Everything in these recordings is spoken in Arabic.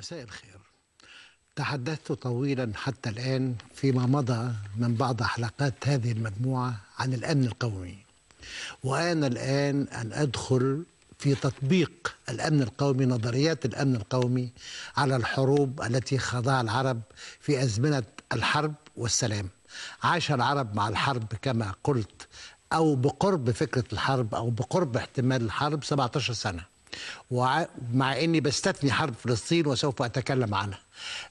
مساء الخير تحدثت طويلا حتى الآن فيما مضى من بعض حلقات هذه المجموعة عن الأمن القومي وأنا الآن أن أدخل في تطبيق الأمن القومي نظريات الأمن القومي على الحروب التي خضع العرب في أزمنة الحرب والسلام عاش العرب مع الحرب كما قلت أو بقرب فكرة الحرب أو بقرب احتمال الحرب 17 سنة ومع اني بستثني حرب فلسطين وسوف اتكلم عنها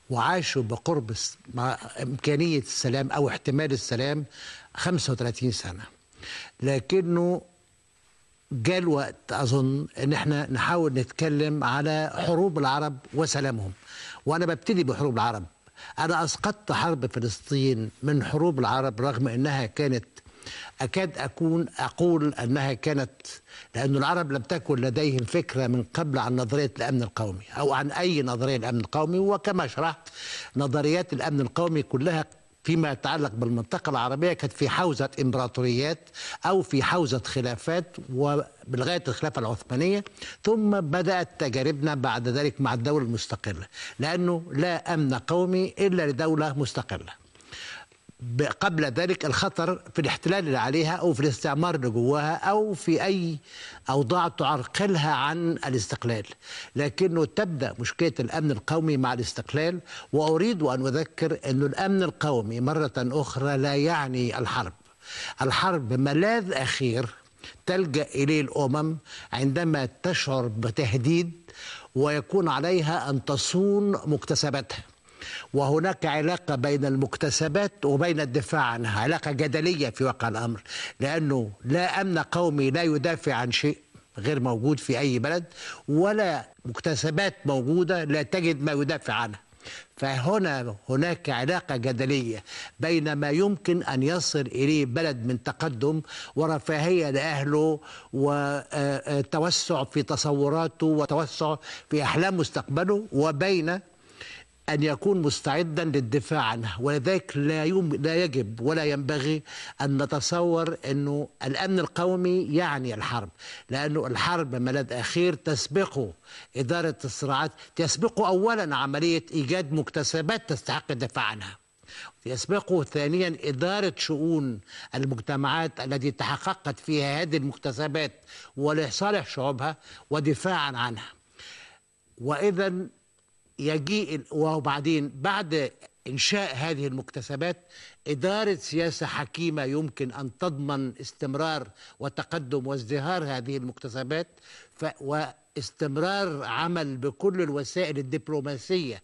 وعاشوا بقرب مع امكانيه السلام او احتمال السلام 35 سنه لكنه جاء الوقت اظن ان احنا نحاول نتكلم على حروب العرب وسلامهم وانا ببتدي بحروب العرب انا اسقطت حرب فلسطين من حروب العرب رغم انها كانت أكاد أكون أقول أنها كانت لأن العرب لم تكن لديهم فكرة من قبل عن نظرية الأمن القومي أو عن أي نظرية الأمن القومي وكما شرحت نظريات الأمن القومي كلها فيما يتعلق بالمنطقة العربية كانت في حوزة إمبراطوريات أو في حوزة خلافات وبلغاية الخلافة العثمانية ثم بدأت تجاربنا بعد ذلك مع الدولة المستقلة لأنه لا أمن قومي إلا لدولة مستقلة قبل ذلك الخطر في الاحتلال اللي عليها او في الاستعمار اللي جواها او في اي اوضاع تعرقلها عن الاستقلال لكنه تبدا مشكله الامن القومي مع الاستقلال واريد ان اذكر انه الامن القومي مره اخرى لا يعني الحرب الحرب ملاذ اخير تلجا اليه الامم عندما تشعر بتهديد ويكون عليها ان تصون مكتسباتها وهناك علاقة بين المكتسبات وبين الدفاع عنها علاقة جدلية في واقع الأمر لأنه لا أمن قومي لا يدافع عن شيء غير موجود في أي بلد ولا مكتسبات موجودة لا تجد ما يدافع عنها فهنا هناك علاقة جدلية بين ما يمكن أن يصل إليه بلد من تقدم ورفاهية لأهله وتوسع آه، آه، في تصوراته وتوسع في أحلام مستقبله وبين أن يكون مستعدا للدفاع عنها ولذلك لا, يم... لا يجب ولا ينبغي أن نتصور أنه الأمن القومي يعني الحرب لأنه الحرب ملاذ أخير تسبقه إدارة الصراعات تسبقه أولا عملية إيجاد مكتسبات تستحق الدفاع عنها يسبقه ثانيا إدارة شؤون المجتمعات التي تحققت فيها هذه المكتسبات ولصالح شعوبها ودفاعا عنها وإذا يجيء وبعدين بعد إنشاء هذه المكتسبات إدارة سياسة حكيمة يمكن أن تضمن استمرار وتقدم وازدهار هذه المكتسبات ف... واستمرار عمل بكل الوسائل الدبلوماسية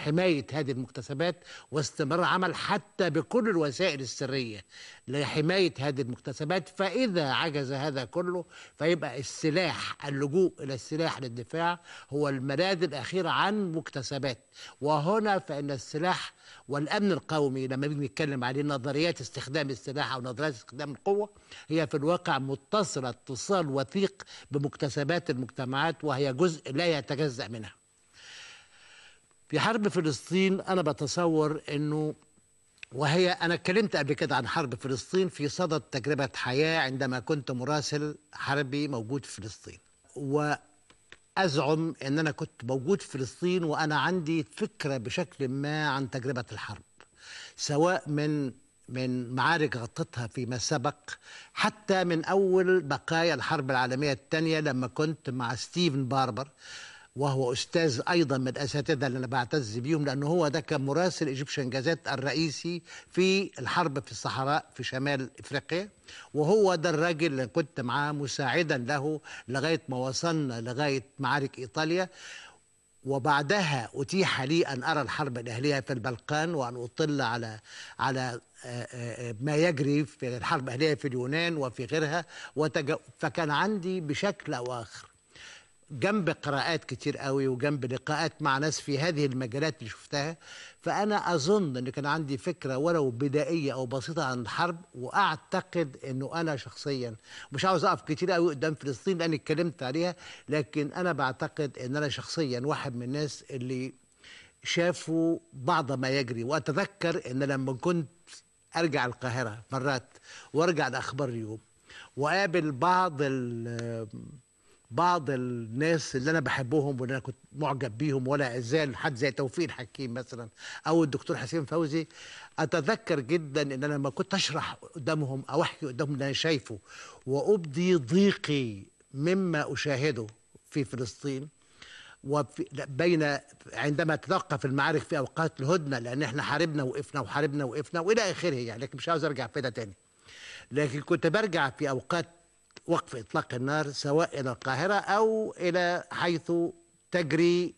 حماية هذه المكتسبات واستمرار عمل حتى بكل الوسائل السرية لحماية هذه المكتسبات فإذا عجز هذا كله فيبقى السلاح اللجوء إلى السلاح للدفاع هو الملاذ الأخير عن مكتسبات وهنا فإن السلاح والأمن القومي لما بنتكلم عليه نظريات استخدام السلاح أو نظريات استخدام القوة هي في الواقع متصلة اتصال وثيق بمكتسبات المجتمعات وهي جزء لا يتجزأ منها في حرب فلسطين انا بتصور انه وهي انا اتكلمت قبل كده عن حرب فلسطين في صدد تجربه حياه عندما كنت مراسل حربي موجود في فلسطين وازعم ان انا كنت موجود في فلسطين وانا عندي فكره بشكل ما عن تجربه الحرب سواء من من معارك غطتها فيما سبق حتى من اول بقايا الحرب العالميه الثانيه لما كنت مع ستيفن باربر وهو استاذ ايضا من الاساتذه اللي انا بعتز بيهم لانه هو ده كان مراسل ايجيبشن جازات الرئيسي في الحرب في الصحراء في شمال افريقيا وهو ده الراجل اللي كنت معاه مساعدا له لغايه ما وصلنا لغايه معارك ايطاليا وبعدها أتيح لي أن أرى الحرب الأهلية في البلقان وأن أطل على على آه، آه، ما يجري في الحرب الأهلية في اليونان وفي غيرها فكان عندي بشكل أو آخر جنب قراءات كتير قوي وجنب لقاءات مع ناس في هذه المجالات اللي شفتها فأنا أظن أن كان عندي فكرة ولو بدائية أو بسيطة عن الحرب وأعتقد أنه أنا شخصيا مش عاوز أقف كتير قوي قدام فلسطين لأني اتكلمت عليها لكن أنا بعتقد أن أنا شخصيا واحد من الناس اللي شافوا بعض ما يجري وأتذكر أن لما كنت أرجع القاهرة مرات وأرجع لأخبار اليوم وقابل بعض ال بعض الناس اللي انا بحبهم واللي انا كنت معجب بيهم ولا ازال حد زي توفيق الحكيم مثلا او الدكتور حسين فوزي اتذكر جدا ان انا لما كنت اشرح قدامهم او احكي قدامهم اللي انا شايفه وابدي ضيقي مما اشاهده في فلسطين وبين عندما تتوقف المعارك في اوقات الهدنه لان احنا حاربنا وقفنا وحاربنا وقفنا والى اخره يعني لكن مش عاوز ارجع في ده تاني لكن كنت برجع في اوقات وقف إطلاق النار سواء إلى القاهرة أو إلى حيث تجري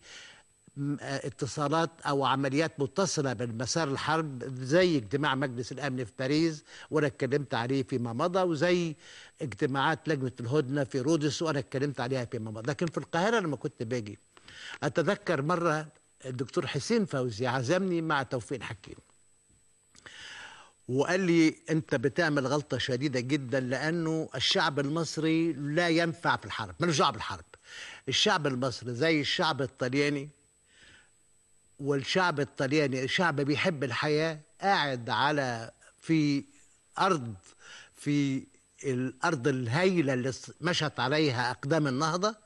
آه، اتصالات او عمليات متصله بالمسار الحرب زي اجتماع مجلس الامن في باريس وانا اتكلمت عليه فيما مضى وزي اجتماعات لجنه الهدنه في رودس وانا اتكلمت عليها فيما مضى لكن في القاهره لما كنت باجي اتذكر مره الدكتور حسين فوزي عزمني مع توفيق حكيم وقال لي انت بتعمل غلطه شديده جدا لانه الشعب المصري لا ينفع في الحرب ملوش دعوه بالحرب الشعب المصري زي الشعب الطلياني والشعب الطلياني شعب بيحب الحياه قاعد على في ارض في الارض الهائله اللي مشت عليها اقدام النهضه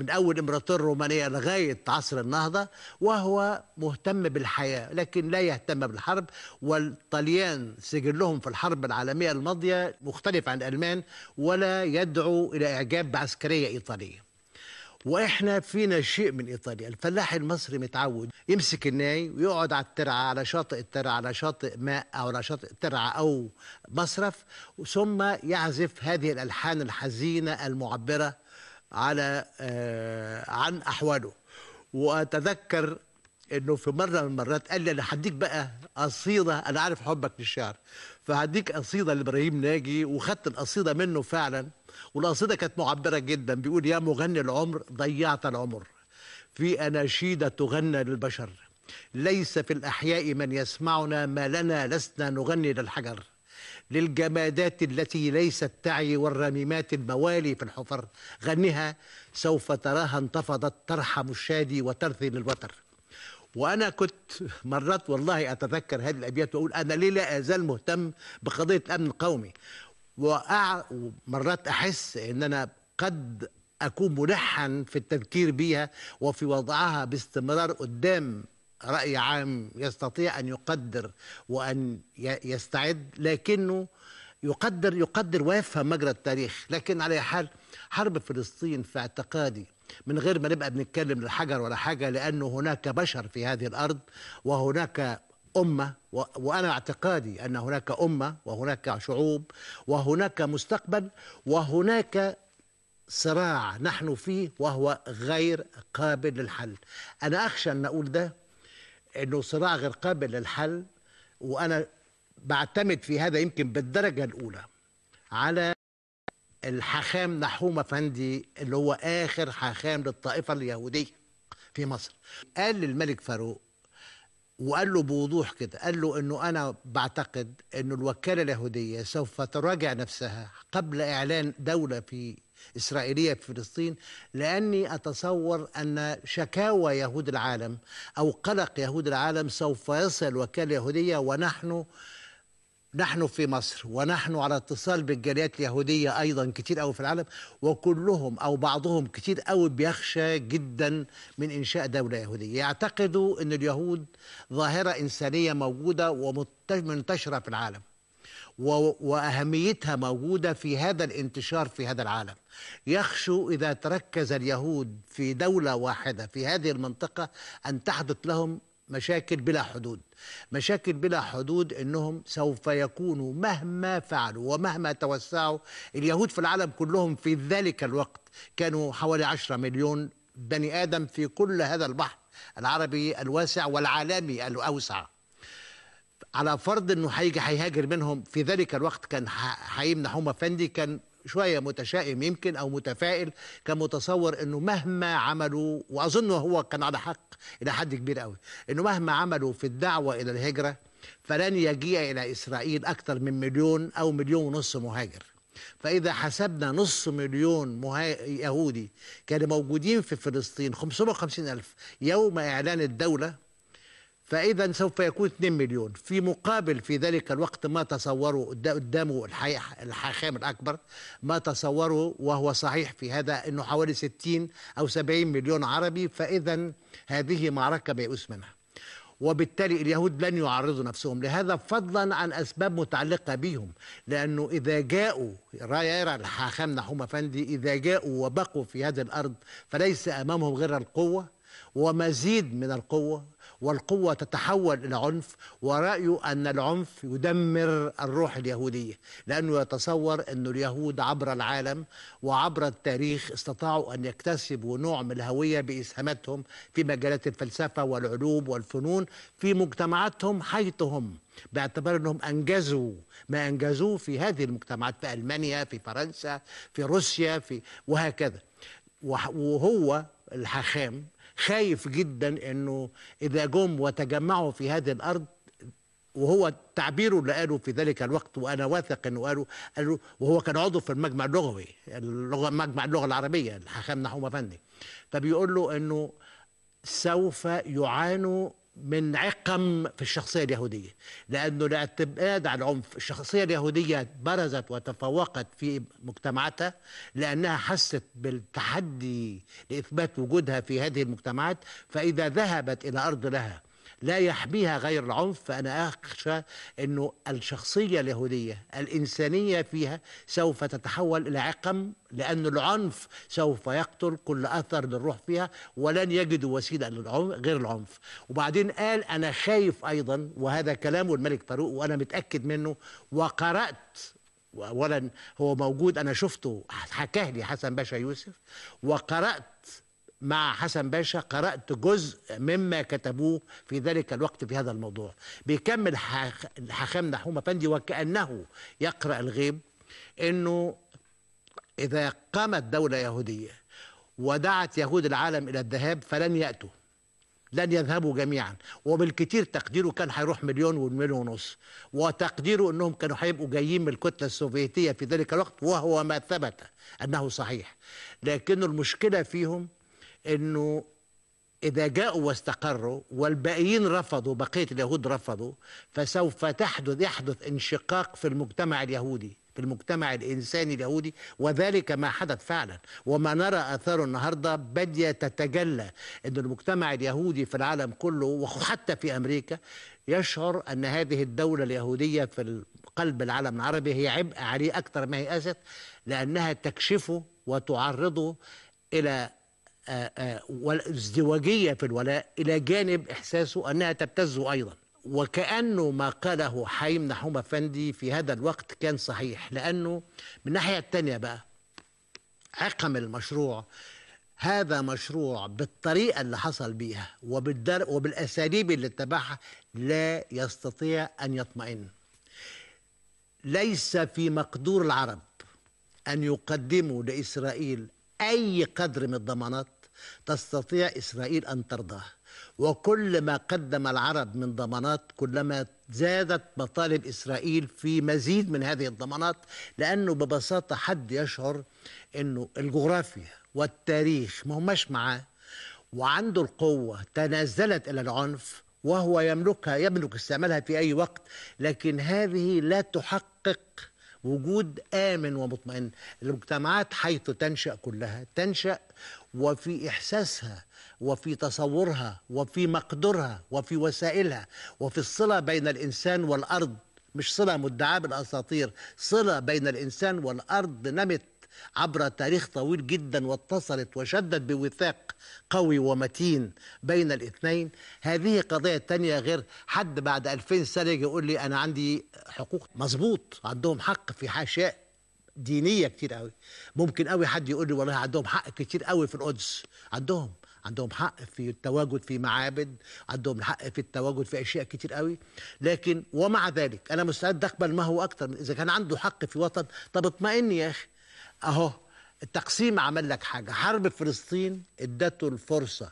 من أول إمبراطور الرومانية لغاية عصر النهضة وهو مهتم بالحياة لكن لا يهتم بالحرب والطليان سجلهم في الحرب العالمية الماضية مختلف عن الألمان ولا يدعو إلى إعجاب بعسكرية إيطالية واحنا فينا شيء من ايطاليا الفلاح المصري متعود يمسك الناي ويقعد على الترعه على شاطئ الترعه على شاطئ ماء او على شاطئ ترعه او مصرف ثم يعزف هذه الالحان الحزينه المعبره على آه، عن احواله واتذكر انه في مره من المرات قال لي انا هديك بقى قصيده انا عارف حبك للشعر فهديك قصيده لابراهيم ناجي وخدت القصيده منه فعلا والقصيده كانت معبره جدا بيقول يا مغني العمر ضيعت العمر في اناشيد تغنى للبشر ليس في الاحياء من يسمعنا ما لنا لسنا نغني للحجر للجمادات التي ليست تعي والرميمات الموالي في الحفر غنها سوف تراها انتفضت ترحم الشادي وترثي للوتر وانا كنت مرات والله اتذكر هذه الابيات واقول انا ليه لا ازال مهتم بقضيه الامن القومي ومرات احس ان انا قد اكون ملحا في التذكير بها وفي وضعها باستمرار قدام راي عام يستطيع ان يقدر وان يستعد لكنه يقدر يقدر ويفهم مجرى التاريخ لكن على حال حرب فلسطين في اعتقادي من غير ما نبقى بنتكلم للحجر ولا حاجه لانه هناك بشر في هذه الارض وهناك امه وانا اعتقادي ان هناك امه وهناك شعوب وهناك مستقبل وهناك صراع نحن فيه وهو غير قابل للحل انا اخشى ان اقول ده انه صراع غير قابل للحل وانا بعتمد في هذا يمكن بالدرجه الاولى على الحاخام نحوم افندي اللي هو اخر حاخام للطائفه اليهوديه في مصر قال للملك فاروق وقال له بوضوح كده قال له انه انا بعتقد انه الوكاله اليهوديه سوف تراجع نفسها قبل اعلان دوله في إسرائيلية في فلسطين لأني أتصور أن شكاوى يهود العالم أو قلق يهود العالم سوف يصل وكالة يهودية ونحن نحن في مصر ونحن على اتصال بالجاليات اليهودية أيضا كتير قوي في العالم وكلهم أو بعضهم كتير قوي بيخشى جدا من إنشاء دولة يهودية يعتقدوا أن اليهود ظاهرة إنسانية موجودة ومنتشرة في العالم واهميتها موجوده في هذا الانتشار في هذا العالم يخشوا اذا تركز اليهود في دوله واحده في هذه المنطقه ان تحدث لهم مشاكل بلا حدود مشاكل بلا حدود انهم سوف يكونوا مهما فعلوا ومهما توسعوا اليهود في العالم كلهم في ذلك الوقت كانوا حوالي 10 مليون بني ادم في كل هذا البحر العربي الواسع والعالمي الاوسع على فرض انه هيجي هيهاجر منهم في ذلك الوقت كان هما افندي كان شويه متشائم يمكن او متفائل كان متصور انه مهما عملوا واظن هو كان على حق الى حد كبير قوي انه مهما عملوا في الدعوه الى الهجره فلن يجيء الى اسرائيل اكثر من مليون او مليون ونص مهاجر فإذا حسبنا نص مليون مها... يهودي كانوا موجودين في فلسطين 550 ألف يوم إعلان الدولة فإذا سوف يكون 2 مليون في مقابل في ذلك الوقت ما تصوره قدامه الحاخام الأكبر ما تصوره وهو صحيح في هذا أنه حوالي 60 أو 70 مليون عربي فإذا هذه معركة بيئوس منها وبالتالي اليهود لن يعرضوا نفسهم لهذا فضلا عن أسباب متعلقة بهم لأنه إذا جاءوا يرى الحاخام نحوم أفندي إذا جاءوا وبقوا في هذه الأرض فليس أمامهم غير القوة ومزيد من القوة والقوة تتحول إلى عنف ورأيه أن العنف يدمر الروح اليهودية لأنه يتصور أن اليهود عبر العالم وعبر التاريخ استطاعوا أن يكتسبوا نوع من الهوية بإسهاماتهم في مجالات الفلسفة والعلوم والفنون في مجتمعاتهم حيث هم باعتبار انهم انجزوا ما انجزوه في هذه المجتمعات في المانيا في فرنسا في روسيا في وهكذا وهو الحاخام خايف جدا انه اذا جم وتجمعوا في هذه الارض وهو تعبيره اللي قاله في ذلك الوقت وانا واثق انه قاله قاله وهو كان عضو في المجمع اللغوي اللغه مجمع اللغه العربيه الحاخام نحوم افندي فبيقول له انه سوف يعانوا من عقم في الشخصية اليهودية لأنه الاعتماد على العنف الشخصية اليهودية برزت وتفوقت في مجتمعاتها لأنها حست بالتحدي لإثبات وجودها في هذه المجتمعات فإذا ذهبت إلى أرض لها لا يحميها غير العنف فأنا أخشى أنه الشخصية اليهودية الإنسانية فيها سوف تتحول إلى عقم لأن العنف سوف يقتل كل أثر للروح فيها ولن يجدوا وسيلة للعنف غير العنف وبعدين قال أنا خايف أيضا وهذا كلامه الملك فاروق وأنا متأكد منه وقرأت اولا هو موجود انا شفته حكاه لي حسن باشا يوسف وقرات مع حسن باشا قرأت جزء مما كتبوه في ذلك الوقت في هذا الموضوع بيكمل الحاخام نحوم أفندي وكأنه يقرأ الغيب أنه إذا قامت دولة يهودية ودعت يهود العالم إلى الذهاب فلن يأتوا لن يذهبوا جميعا وبالكثير تقديره كان هيروح مليون ومليون ونص وتقديره انهم كانوا هيبقوا جايين من الكتله السوفيتيه في ذلك الوقت وهو ما ثبت انه صحيح لكن المشكله فيهم انه إذا جاءوا واستقروا والباقيين رفضوا بقية اليهود رفضوا فسوف تحدث يحدث انشقاق في المجتمع اليهودي في المجتمع الإنساني اليهودي وذلك ما حدث فعلا وما نرى آثاره النهاردة بدية تتجلى أن المجتمع اليهودي في العالم كله وحتى في أمريكا يشعر أن هذه الدولة اليهودية في قلب العالم العربي هي عبء عليه أكثر ما هي أسد لأنها تكشفه وتعرضه إلى آه، آه، ازدواجية في الولاء إلى جانب إحساسه أنها تبتز أيضا وكأنه ما قاله حيم نحوم أفندي في هذا الوقت كان صحيح لأنه من الناحية الثانية بقى عقم المشروع هذا مشروع بالطريقة اللي حصل بيها وبالدر... وبالأساليب اللي اتبعها لا يستطيع أن يطمئن ليس في مقدور العرب أن يقدموا لإسرائيل أي قدر من الضمانات تستطيع إسرائيل أن ترضاه وكل ما قدم العرب من ضمانات كلما زادت مطالب إسرائيل في مزيد من هذه الضمانات لأنه ببساطة حد يشعر أنه الجغرافيا والتاريخ ما هماش معاه وعنده القوة تنازلت إلى العنف وهو يملكها يملك استعمالها في أي وقت لكن هذه لا تحقق وجود آمن ومطمئن المجتمعات حيث تنشأ كلها تنشأ وفي إحساسها وفي تصورها وفي مقدرها وفي وسائلها وفي الصلة بين الإنسان والأرض مش صلة مدعاة بالأساطير صلة بين الإنسان والأرض نمت عبر تاريخ طويل جدا واتصلت وشدت بوثاق قوي ومتين بين الاثنين هذه قضية تانية غير حد بعد 2000 سنة يجي يقول لي أنا عندي حقوق مظبوط عندهم حق في حاشاء دينيه كتير قوي ممكن قوي حد يقول لي والله عندهم حق كتير قوي في القدس عندهم عندهم حق في التواجد في معابد عندهم الحق في التواجد في اشياء كتير قوي لكن ومع ذلك انا مستعد اقبل ما هو اكتر اذا كان عنده حق في وطن طب اطمئن يا اخي اهو التقسيم عمل لك حاجه حرب فلسطين ادته الفرصه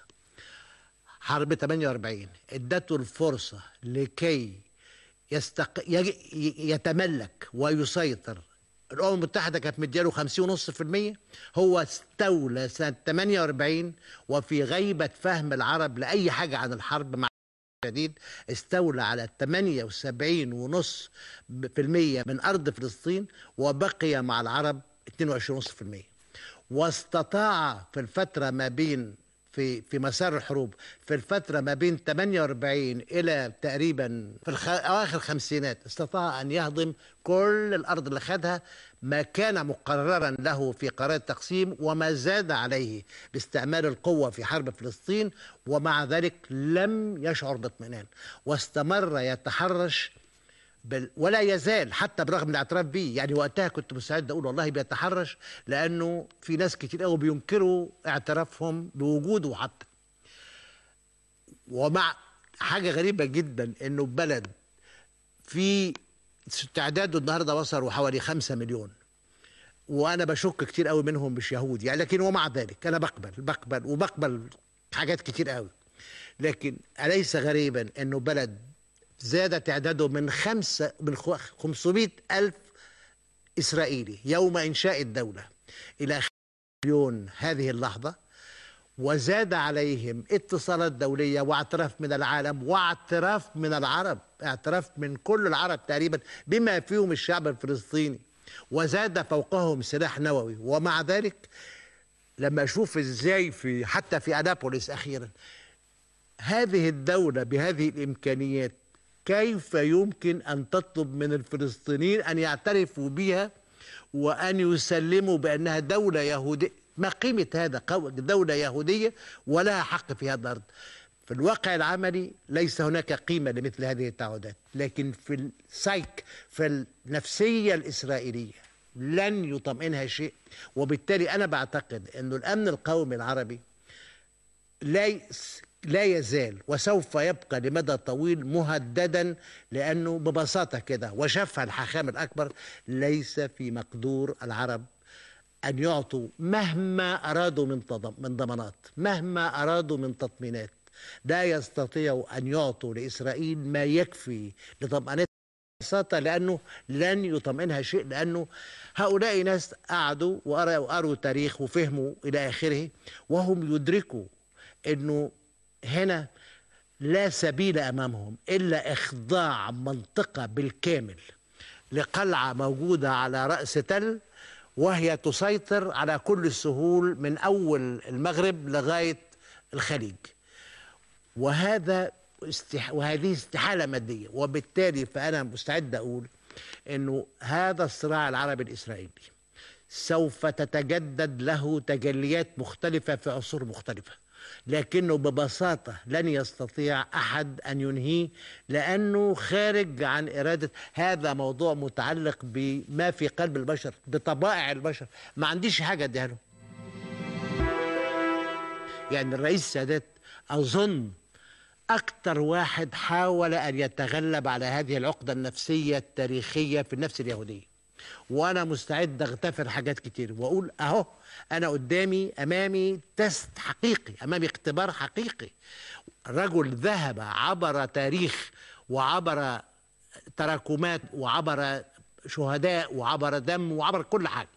حرب 48 ادته الفرصه لكي يستق... يتملك ويسيطر الامم المتحده كانت مدياله 50.5% هو استولى سنه 48 وفي غيبه فهم العرب لاي حاجه عن الحرب مع الشديد استولى على 78.5% من ارض فلسطين وبقي مع العرب 22.5% واستطاع في الفتره ما بين في في مسار الحروب في الفترة ما بين 48 إلى تقريبا في الخ... أواخر الخمسينات استطاع أن يهضم كل الأرض اللي خدها ما كان مقررا له في قرار التقسيم وما زاد عليه باستعمال القوة في حرب فلسطين ومع ذلك لم يشعر باطمئنان واستمر يتحرش بل ولا يزال حتى برغم الاعتراف به يعني وقتها كنت مستعد اقول والله بيتحرش لانه في ناس كتير قوي بينكروا اعترافهم بوجوده حتى ومع حاجه غريبه جدا انه بلد في استعداده النهارده وصلوا حوالي 5 مليون وانا بشك كتير قوي منهم مش يهود يعني لكن ومع ذلك انا بقبل بقبل وبقبل حاجات كتير قوي لكن اليس غريبا انه بلد زاد تعداده من خمسة من 500 ألف إسرائيلي يوم إنشاء الدولة إلى مليون هذه اللحظة وزاد عليهم اتصالات دولية واعتراف من العالم واعتراف من العرب اعتراف من كل العرب تقريبا بما فيهم الشعب الفلسطيني وزاد فوقهم سلاح نووي ومع ذلك لما أشوف إزاي في حتى في أنابوليس أخيرا هذه الدولة بهذه الإمكانيات كيف يمكن أن تطلب من الفلسطينيين أن يعترفوا بها وأن يسلموا بأنها دولة يهودية ما قيمة هذا دولة يهودية ولها حق في هذا الأرض في الواقع العملي ليس هناك قيمة لمثل هذه التعهدات لكن في السايك في النفسية الإسرائيلية لن يطمئنها شيء وبالتالي أنا بعتقد أن الأمن القومي العربي ليس لا يزال وسوف يبقى لمدى طويل مهددا لأنه ببساطة كده وشفها الحاخام الأكبر ليس في مقدور العرب أن يعطوا مهما أرادوا من من ضمانات مهما أرادوا من تطمينات لا يستطيعوا أن يعطوا لإسرائيل ما يكفي لطمأنتها ببساطة لأنه لن يطمئنها شيء لأنه هؤلاء ناس قعدوا وقروا تاريخ وفهموا إلى آخره وهم يدركوا أنه هنا لا سبيل امامهم الا اخضاع منطقه بالكامل لقلعه موجوده على راس تل وهي تسيطر على كل السهول من اول المغرب لغايه الخليج وهذا استح... وهذه استحاله ماديه وبالتالي فانا مستعد اقول انه هذا الصراع العربي الاسرائيلي سوف تتجدد له تجليات مختلفه في عصور مختلفه لكنه ببساطة لن يستطيع أحد أن ينهيه لأنه خارج عن إرادة هذا موضوع متعلق بما في قلب البشر بطبائع البشر ما عنديش حاجة أديها له يعني الرئيس السادات أظن أكثر واحد حاول أن يتغلب على هذه العقدة النفسية التاريخية في النفس اليهودية وانا مستعد اغتفر حاجات كتير واقول اهو انا قدامي امامي تست حقيقي امامي اختبار حقيقي رجل ذهب عبر تاريخ وعبر تراكمات وعبر شهداء وعبر دم وعبر كل حاجه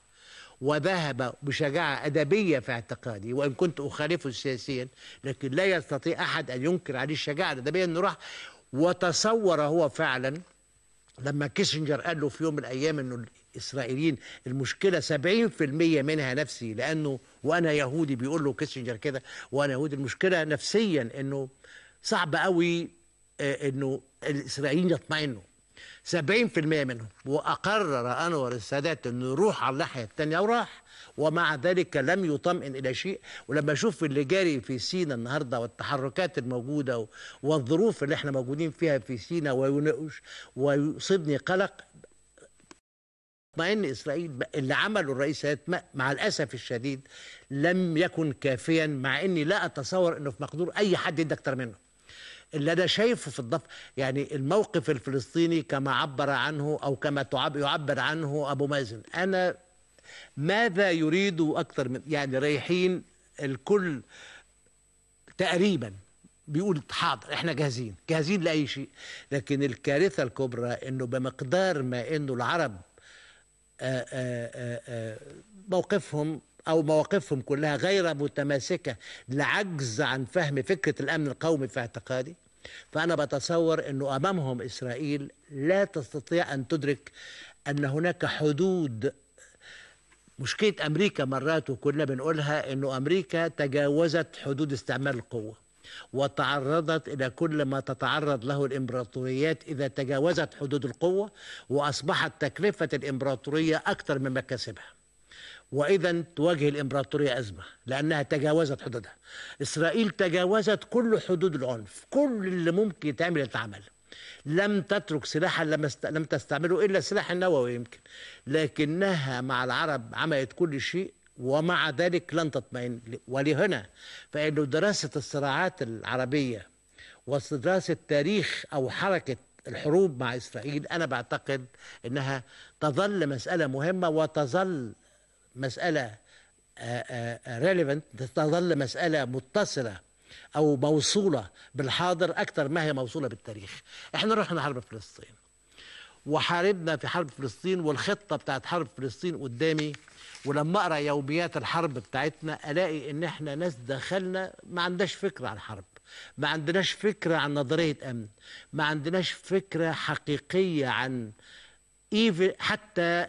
وذهب بشجاعة أدبية في اعتقادي وإن كنت أخالفه سياسيا لكن لا يستطيع أحد أن ينكر عليه الشجاعة الأدبية أنه راح وتصور هو فعلا لما كيسنجر قال له في يوم من الايام انه الاسرائيليين المشكله 70% منها نفسي لانه وانا يهودي بيقول له كيسنجر كده وانا يهودي المشكله نفسيا انه صعب قوي آه، انه الاسرائيليين يطمئنوا 70% منهم واقرر انور السادات انه يروح على الناحيه الثانيه وراح ومع ذلك لم يطمئن إلى شيء ولما أشوف اللي جاري في سينا النهاردة والتحركات الموجودة والظروف اللي احنا موجودين فيها في سينا ويناقش ويصيبني قلق اطمئن اسرائيل اللي عمله الرئيس مع الاسف الشديد لم يكن كافيا مع اني لا اتصور انه في مقدور اي حد يدي اكتر منه اللي انا شايفه في الضفه يعني الموقف الفلسطيني كما عبر عنه او كما يعبر عنه ابو مازن انا ماذا يريدوا أكثر من يعني رايحين الكل تقريبا بيقول حاضر احنا جاهزين جاهزين لأي شيء لكن الكارثة الكبرى انه بمقدار ما انه العرب آه، آه، آه، موقفهم أو مواقفهم كلها غير متماسكة لعجز عن فهم فكرة الأمن القومي في اعتقادي فأنا بتصور أنه أمامهم إسرائيل لا تستطيع أن تدرك أن هناك حدود مشكلة أمريكا مرات وكنا بنقولها أنه أمريكا تجاوزت حدود استعمال القوة وتعرضت إلى كل ما تتعرض له الإمبراطوريات إذا تجاوزت حدود القوة وأصبحت تكلفة الإمبراطورية أكثر مما كسبها وإذا تواجه الإمبراطورية أزمة لأنها تجاوزت حدودها إسرائيل تجاوزت كل حدود العنف كل اللي ممكن يتعمل يتعمل لم تترك سلاحا لم لم تستعمله الا السلاح النووي يمكن لكنها مع العرب عملت كل شيء ومع ذلك لن تطمئن ولهنا فإن دراسة الصراعات العربية ودراسة تاريخ أو حركة الحروب مع إسرائيل أنا بعتقد أنها تظل مسألة مهمة وتظل مسألة ريليفنت تظل مسألة متصلة او موصوله بالحاضر اكثر ما هي موصوله بالتاريخ احنا رحنا حرب فلسطين وحاربنا في حرب فلسطين والخطه بتاعت حرب فلسطين قدامي ولما اقرا يوميات الحرب بتاعتنا الاقي ان احنا ناس دخلنا ما عندناش فكره عن حرب ما عندناش فكره عن نظريه امن ما عندناش فكره حقيقيه عن حتى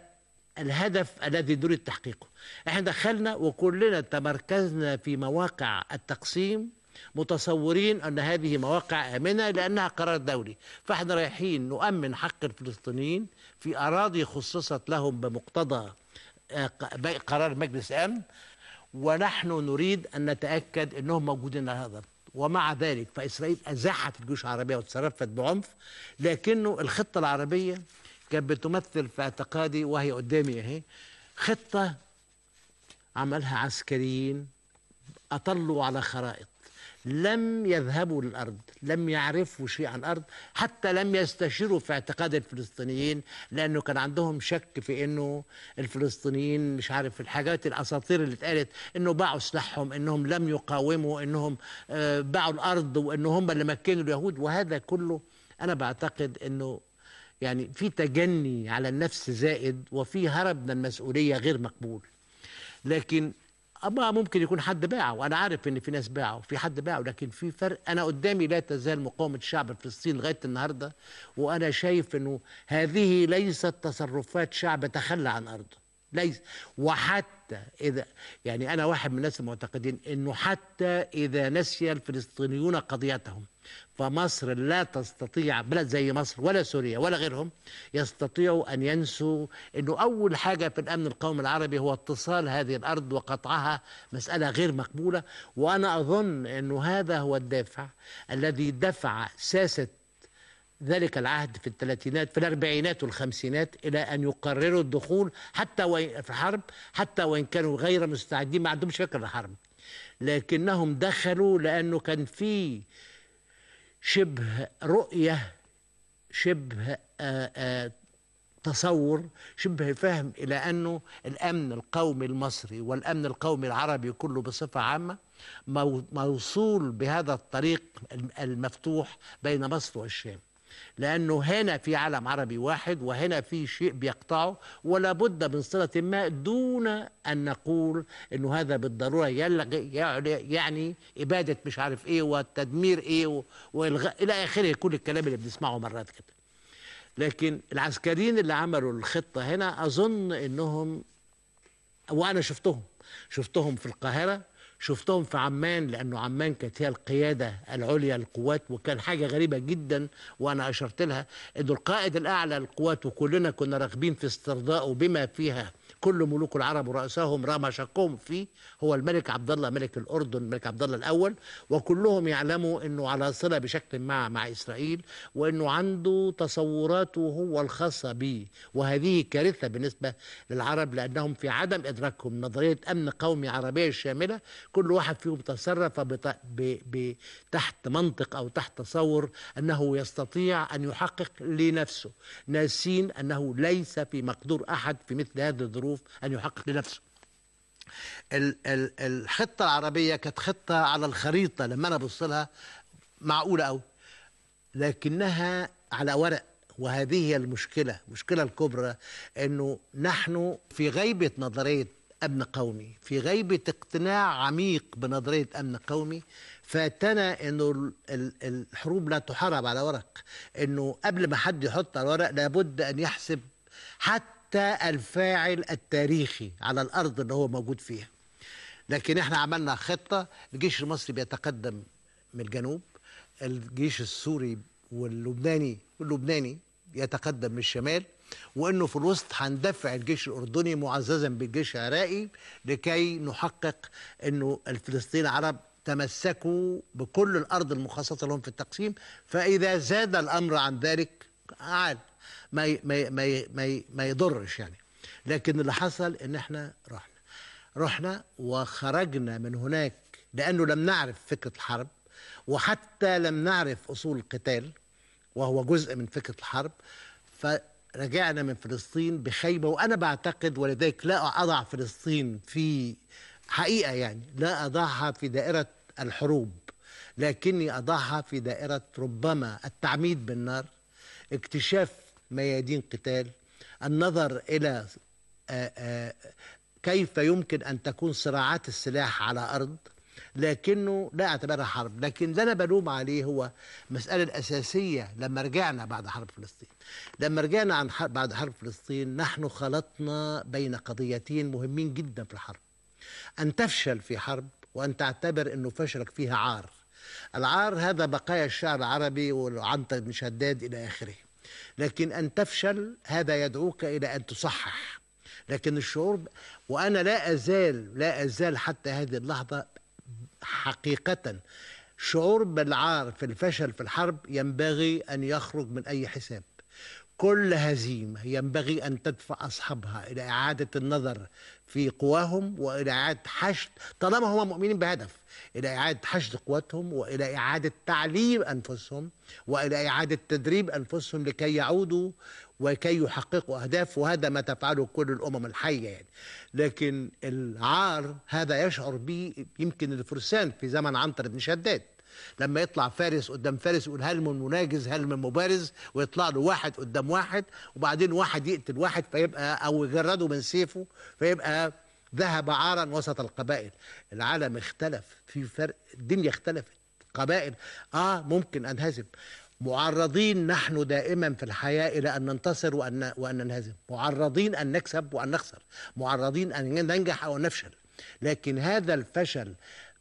الهدف الذي نريد تحقيقه احنا دخلنا وكلنا تمركزنا في مواقع التقسيم متصورين أن هذه مواقع آمنة لأنها قرار دولي فإحنا رايحين نؤمن حق الفلسطينيين في أراضي خصصت لهم بمقتضى آه، قرار مجلس أمن ونحن نريد أن نتأكد أنهم موجودين على هذا ومع ذلك فإسرائيل أزاحت الجيوش العربية وتصرفت بعنف لكنه الخطة العربية كانت بتمثل في اعتقادي وهي قدامي اهي خطة عملها عسكريين أطلوا على خرائط لم يذهبوا للأرض لم يعرفوا شيء عن الأرض حتى لم يستشيروا في اعتقاد الفلسطينيين لأنه كان عندهم شك في أنه الفلسطينيين مش عارف الحاجات الأساطير اللي اتقالت أنه باعوا سلاحهم أنهم لم يقاوموا أنهم آه، باعوا الأرض وأن هم اللي مكنوا اليهود وهذا كله أنا بعتقد أنه يعني في تجني على النفس زائد وفي هرب من المسؤولية غير مقبول لكن اما ممكن يكون حد باعه وانا عارف ان في ناس باعوا في حد باعه لكن في فرق انا قدامي لا تزال مقاومه الشعب الفلسطيني لغايه النهارده وانا شايف انه هذه ليست تصرفات شعب تخلى عن ارضه ليس وحتى حتى إذا يعني أنا واحد من الناس المعتقدين أنه حتى إذا نسي الفلسطينيون قضيتهم فمصر لا تستطيع بلد زي مصر ولا سوريا ولا غيرهم يستطيعوا أن ينسوا أنه أول حاجة في الأمن القومي العربي هو اتصال هذه الأرض وقطعها مسألة غير مقبولة وأنا أظن أنه هذا هو الدافع الذي دفع ساسة ذلك العهد في الثلاثينات في الأربعينات والخمسينات إلى أن يقرروا الدخول حتى وإن في الحرب حتى وإن كانوا غير مستعدين ما عندهمش فكره الحرب لكنهم دخلوا لأنه كان في شبه رؤية شبه آآ آآ تصور شبه فهم إلى أنه الأمن القومي المصري والأمن القومي العربي كله بصفة عامة موصول بهذا الطريق المفتوح بين مصر والشام لأنه هنا في عالم عربي واحد وهنا في شيء بيقطعه ولا بد من صلة ما دون أن نقول أنه هذا بالضرورة يعني إبادة مش عارف إيه والتدمير إيه وإلغاء إلى آخره كل الكلام اللي بنسمعه مرات كده لكن العسكريين اللي عملوا الخطة هنا أظن أنهم وأنا شفتهم شفتهم في القاهرة شفتهم في عمان لانه عمان كانت هي القياده العليا للقوات وكان حاجه غريبه جدا وانا اشرت لها انه القائد الاعلى للقوات وكلنا كنا راغبين في استرضائه بما فيها كل ملوك العرب ورؤساهم رغم شقهم فيه هو الملك عبد الله ملك الاردن الملك عبد الله الاول وكلهم يعلموا انه على صله بشكل ما مع اسرائيل وانه عنده تصوراته هو الخاصه به وهذه كارثه بالنسبه للعرب لانهم في عدم ادراكهم نظريه امن قومي عربيه شامله كل واحد فيهم تصرف ب... ب... تحت منطق او تحت تصور انه يستطيع ان يحقق لنفسه ناسين انه ليس في مقدور احد في مثل هذه الظروف الظروف أن يحقق لنفسه الخطة العربية كانت خطة على الخريطة لما أنا أبص لها معقولة أوي لكنها على ورق وهذه هي المشكلة المشكلة الكبرى أنه نحن في غيبة نظرية أمن قومي في غيبة اقتناع عميق بنظرية أمن قومي فاتنا أنه الحروب لا تحارب على ورق أنه قبل ما حد يحط على ورق لابد أن يحسب حتى حتى الفاعل التاريخي على الارض اللي هو موجود فيها لكن احنا عملنا خطه الجيش المصري بيتقدم من الجنوب الجيش السوري واللبناني واللبناني يتقدم من الشمال وانه في الوسط هندفع الجيش الاردني معززا بالجيش العراقي لكي نحقق انه الفلسطينيين العرب تمسكوا بكل الارض المخصصه لهم في التقسيم فاذا زاد الامر عن ذلك قعد ما ما ما ما يضرش يعني لكن اللي حصل ان احنا رحنا رحنا وخرجنا من هناك لانه لم نعرف فكره الحرب وحتى لم نعرف اصول القتال وهو جزء من فكره الحرب فرجعنا من فلسطين بخيبه وانا بعتقد ولذلك لا اضع فلسطين في حقيقه يعني لا اضعها في دائره الحروب لكني اضعها في دائره ربما التعميد بالنار اكتشاف ميادين قتال النظر إلى آه، آه، كيف يمكن أن تكون صراعات السلاح على أرض لكنه لا اعتبرها حرب لكن اللي انا بلوم عليه هو المساله الاساسيه لما رجعنا بعد حرب فلسطين لما رجعنا عن حرب بعد حرب فلسطين نحن خلطنا بين قضيتين مهمين جدا في الحرب ان تفشل في حرب وان تعتبر انه فشلك فيها عار العار هذا بقايا الشعر العربي والعنتر بن شداد إلى آخره لكن أن تفشل هذا يدعوك إلى أن تصحح لكن الشعور وأنا لا أزال لا أزال حتى هذه اللحظة حقيقة شعور بالعار في الفشل في الحرب ينبغي أن يخرج من أي حساب كل هزيمة ينبغي أن تدفع أصحابها إلى إعادة النظر في قواهم وإلى إعادة حشد طالما هم مؤمنين بهدف إلى إعادة حشد قواتهم وإلى إعادة تعليم أنفسهم وإلى إعادة تدريب أنفسهم لكي يعودوا وكي يحققوا أهداف وهذا ما تفعله كل الأمم الحية يعني لكن العار هذا يشعر به يمكن الفرسان في زمن عنتر بن شداد لما يطلع فارس قدام فارس يقول هل من مناجز هل من مبارز ويطلع له واحد قدام واحد وبعدين واحد يقتل واحد فيبقى او يجرده من سيفه فيبقى ذهب عارا وسط القبائل العالم اختلف في فرق الدنيا اختلفت قبائل اه ممكن انهزم معرضين نحن دائما في الحياة إلى أن ننتصر وأن, وأن ننهزم معرضين أن نكسب وأن نخسر معرضين أن ننجح أو نفشل لكن هذا الفشل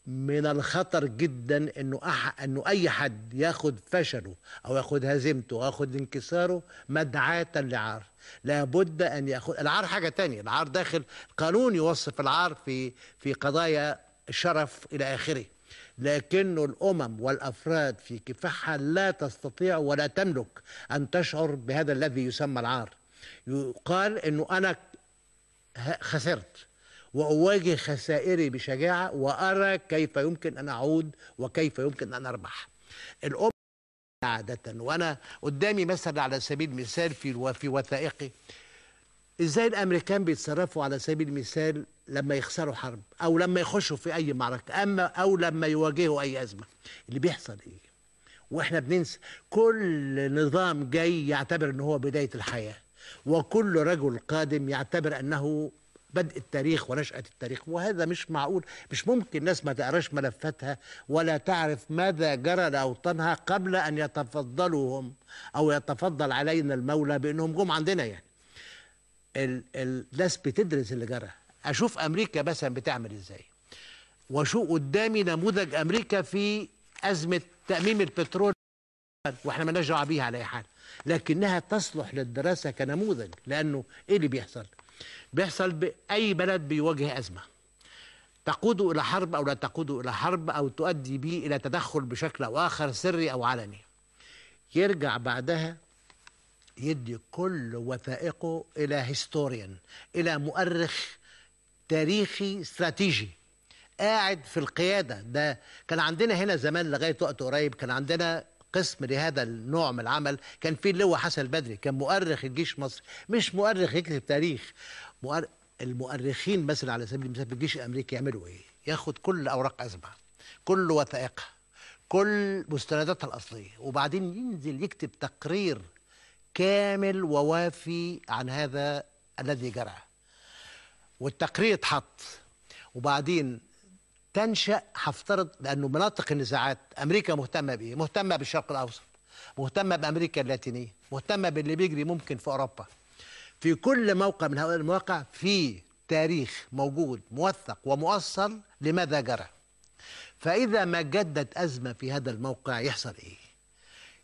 من الخطر جدا انه أح... انه اي حد ياخد فشله او ياخد هزيمته او ياخد انكساره مدعاة لعار لابد ان ياخد العار حاجه تانية العار داخل قانون يوصف العار في في قضايا شرف الى اخره لكن الامم والافراد في كفاحها لا تستطيع ولا تملك ان تشعر بهذا الذي يسمى العار يقال انه انا خسرت وأواجه خسائري بشجاعة وأرى كيف يمكن أن أعود وكيف يمكن أن أربح الأم عادة وأنا قدامي مثلا على سبيل المثال في في وثائقي إزاي الأمريكان بيتصرفوا على سبيل المثال لما يخسروا حرب أو لما يخشوا في أي معركة أما أو لما يواجهوا أي أزمة اللي بيحصل إيه واحنا بننسى كل نظام جاي يعتبر ان هو بدايه الحياه وكل رجل قادم يعتبر انه بدء التاريخ ونشأة التاريخ وهذا مش معقول مش ممكن الناس ما تقراش ملفاتها ولا تعرف ماذا جرى لأوطانها قبل أن يتفضلوا هم أو يتفضل علينا المولى بأنهم جم عندنا يعني ال- الناس بتدرس اللي جرى أشوف أمريكا مثلا بتعمل إزاي وشو قدامي نموذج أمريكا في أزمة تأميم البترول واحنا مالناش دعوه بيها على اي حال لكنها تصلح للدراسه كنموذج لانه ايه اللي بيحصل بيحصل بأي بلد بيواجه أزمة تقود إلى حرب أو لا تقود إلى حرب أو تؤدي به إلى تدخل بشكل أو آخر سري أو علني يرجع بعدها يدي كل وثائقه إلى هيستوريان إلى مؤرخ تاريخي استراتيجي قاعد في القيادة ده كان عندنا هنا زمان لغاية وقت قريب كان عندنا قسم لهذا النوع من العمل كان في اللواء حسن البدري كان مؤرخ الجيش المصري مش مؤرخ يكتب تاريخ مؤر... المؤرخين مثلا على سبيل المثال في الجيش الامريكي يعملوا ايه؟ ياخد كل اوراق ازمه كل وثائقها كل مستنداتها الاصليه وبعدين ينزل يكتب تقرير كامل ووافي عن هذا الذي جرى والتقرير اتحط وبعدين تنشا هفترض لانه مناطق النزاعات امريكا مهتمه بايه؟ مهتمه بالشرق الاوسط مهتمه بامريكا اللاتينيه مهتمه باللي بيجري ممكن في اوروبا في كل موقع من هؤلاء المواقع في تاريخ موجود موثق ومؤصل لماذا جرى فاذا ما جدت ازمه في هذا الموقع يحصل ايه؟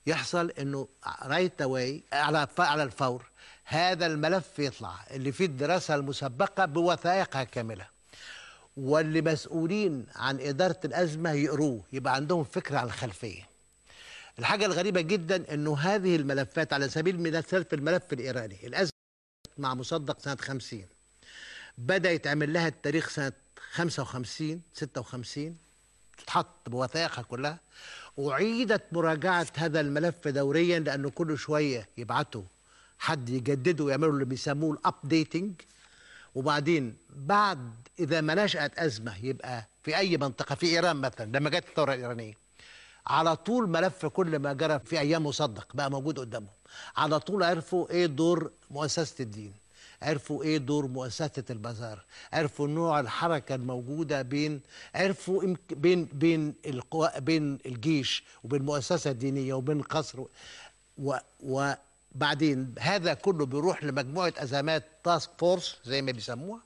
يحصل انه رايت واي على على الفور هذا الملف يطلع اللي فيه الدراسه المسبقه بوثائقها كامله واللي مسؤولين عن إدارة الأزمة يقروه يبقى عندهم فكرة عن الخلفية الحاجة الغريبة جدا أنه هذه الملفات على سبيل المثال في الملف الإيراني الأزمة مع مصدق سنة 50 بدأ يتعمل لها التاريخ سنة 55 56 تتحط بوثائقها كلها أعيدت مراجعة هذا الملف دوريا لأنه كل شوية يبعتوا حد يجدده ويعملوا اللي بيسموه الأبديتنج وبعدين بعد اذا ما نشات ازمه يبقى في اي منطقه في ايران مثلا لما جت الثوره الايرانيه على طول ملف كل ما جرى في ايام مصدق بقى موجود قدامهم على طول عرفوا ايه دور مؤسسه الدين عرفوا ايه دور مؤسسه البازار عرفوا نوع الحركه الموجوده بين عرفوا بين بين القوى بين الجيش وبين المؤسسه الدينيه وبين القصر و, و بعدين هذا كله بيروح لمجموعه ازمات تاسك فورس زي ما بيسموها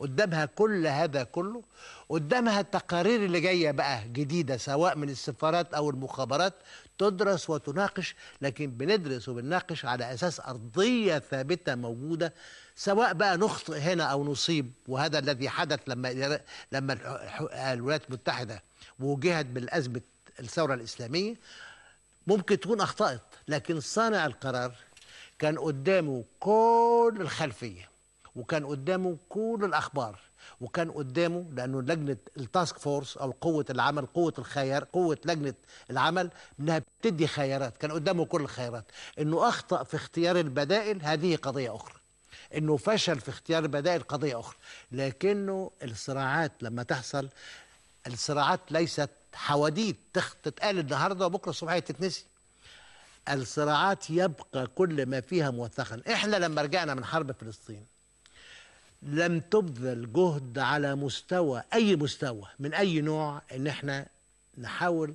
قدامها كل هذا كله قدامها التقارير اللي جايه بقى جديده سواء من السفارات او المخابرات تدرس وتناقش لكن بندرس وبنناقش على اساس ارضيه ثابته موجوده سواء بقى نخطئ هنا او نصيب وهذا الذي حدث لما لما الولايات المتحده وجهت بالازمه الثوره الاسلاميه ممكن تكون اخطات لكن صانع القرار كان قدامه كل الخلفيه وكان قدامه كل الاخبار وكان قدامه لانه لجنه التاسك فورس او قوه العمل قوه الخيار قوه لجنه العمل انها بتدي خيارات كان قدامه كل الخيارات انه اخطا في اختيار البدائل هذه قضيه اخرى انه فشل في اختيار البدائل قضيه اخرى لكنه الصراعات لما تحصل الصراعات ليست حواديت تتقال النهارده وبكره الصبح تتنسي الصراعات يبقى كل ما فيها موثقا احنا لما رجعنا من حرب فلسطين لم تبذل جهد على مستوى اي مستوى من اي نوع ان احنا نحاول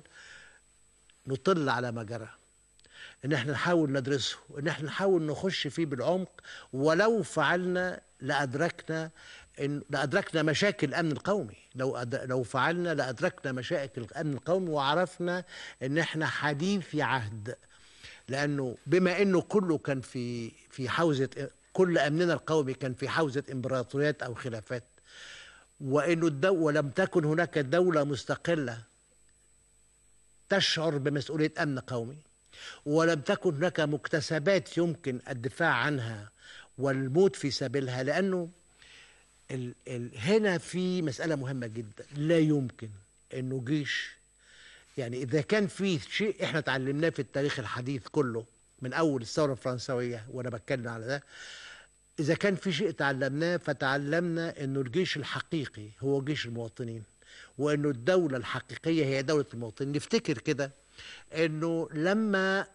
نطل على ما جرى ان احنا نحاول ندرسه ان احنا نحاول نخش فيه بالعمق ولو فعلنا لادركنا إن لادركنا مشاكل الامن القومي لو أد... لو فعلنا لادركنا مشاكل الامن القومي وعرفنا ان احنا حديثي عهد لأنه بما أنه كله كان في في حوزة كل أمننا القومي كان في حوزة إمبراطوريات أو خلافات وأنه الدو ولم تكن هناك دولة مستقلة تشعر بمسؤولية أمن قومي ولم تكن هناك مكتسبات يمكن الدفاع عنها والموت في سبيلها لأنه ال ال هنا في مسألة مهمة جدا لا يمكن أنه جيش يعني إذا كان في شيء إحنا تعلمناه في التاريخ الحديث كله من أول الثورة الفرنسوية وأنا بتكلم على ده إذا كان في شيء تعلمناه فتعلمنا إنه الجيش الحقيقي هو جيش المواطنين وإنه الدولة الحقيقية هي دولة المواطنين نفتكر كده إنه لما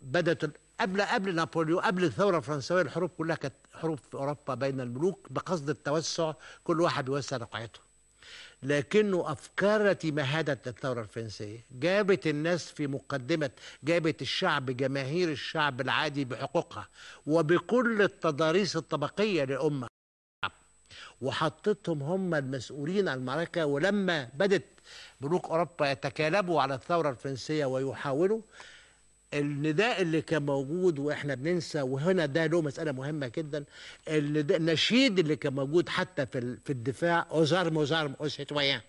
بدأت قبل قبل نابليون قبل الثوره الفرنسويه الحروب كلها كانت حروب في اوروبا بين الملوك بقصد التوسع كل واحد يوسع رقعته لكنه أفكار التي مهدت الثورة الفرنسية جابت الناس في مقدمة جابت الشعب جماهير الشعب العادي بحقوقها وبكل التضاريس الطبقية للأمة وحطتهم هم المسؤولين عن المعركة ولما بدت ملوك أوروبا يتكالبوا على الثورة الفرنسية ويحاولوا النداء اللي كان موجود واحنا بننسى وهنا ده له مساله مهمه جدا النشيد اللي كان موجود حتى في في الدفاع اوزار موزار او سيتويان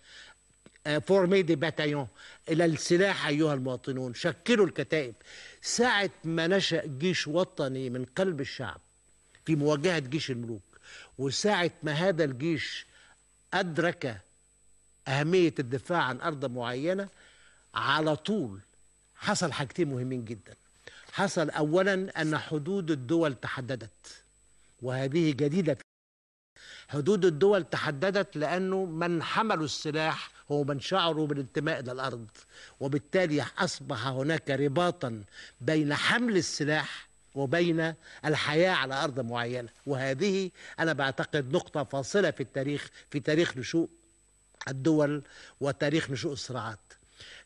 فورمي دي باتايون الى السلاح ايها المواطنون شكلوا الكتائب ساعه ما نشا جيش وطني من قلب الشعب في مواجهه جيش الملوك وساعه ما هذا الجيش ادرك اهميه الدفاع عن ارض معينه على طول حصل حاجتين مهمين جدا حصل اولا ان حدود الدول تحددت وهذه جديده حدود الدول تحددت لانه من حملوا السلاح هو من شعروا بالانتماء الى الارض وبالتالي اصبح هناك رباطا بين حمل السلاح وبين الحياه على ارض معينه وهذه انا بعتقد نقطه فاصله في التاريخ في تاريخ نشوء الدول وتاريخ نشوء الصراعات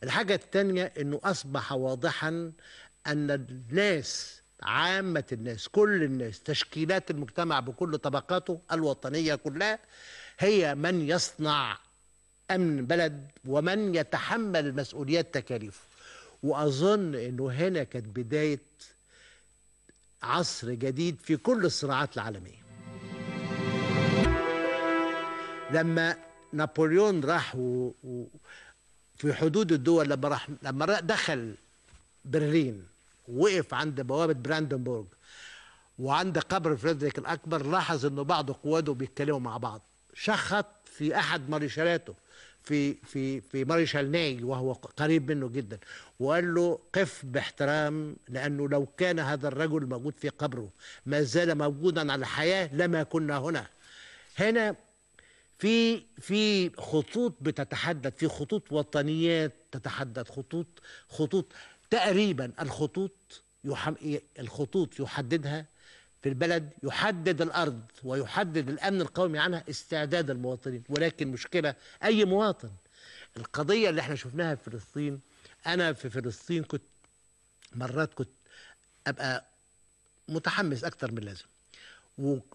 الحاجة الثانية أنه أصبح واضحا أن الناس عامة الناس كل الناس تشكيلات المجتمع بكل طبقاته الوطنية كلها هي من يصنع أمن بلد ومن يتحمل المسؤوليات تكاليفه وأظن أنه هنا كانت بداية عصر جديد في كل الصراعات العالمية لما نابليون راح و... و... في حدود الدول لما راح لما دخل برلين وقف عند بوابه براندنبورغ وعند قبر فريدريك الاكبر لاحظ انه بعض قواده بيتكلموا مع بعض شخط في احد مارشالاته في في في مارشال ناي وهو قريب منه جدا وقال له قف باحترام لانه لو كان هذا الرجل موجود في قبره ما زال موجودا على الحياه لما كنا هنا هنا في في خطوط بتتحدد في خطوط وطنيات تتحدد خطوط خطوط تقريبا الخطوط يحم... الخطوط يحددها في البلد يحدد الارض ويحدد الامن القومي عنها استعداد المواطنين ولكن مشكله اي مواطن القضيه اللي احنا شفناها في فلسطين انا في فلسطين كنت مرات كنت ابقى متحمس اكثر من اللازم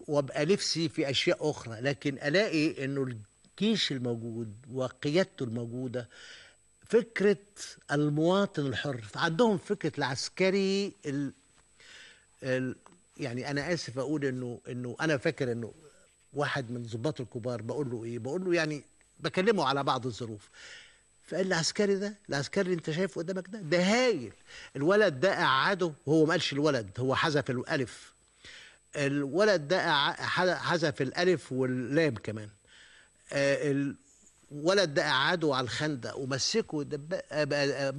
وابقى نفسي في اشياء اخرى لكن الاقي انه الجيش الموجود وقيادته الموجوده فكره المواطن الحر عندهم فكره العسكري ال... ال... يعني انا اسف اقول انه انه انا فاكر انه واحد من ضباط الكبار بقول له ايه بقول له يعني بكلمه على بعض الظروف فقال العسكري ده العسكري اللي انت شايفه قدامك ده ده هايل الولد ده قعده وهو ما قالش الولد هو حذف الالف الولد ده حذف الالف واللام كمان آه، الولد ده قعده على الخندق ومسكه آه، آه،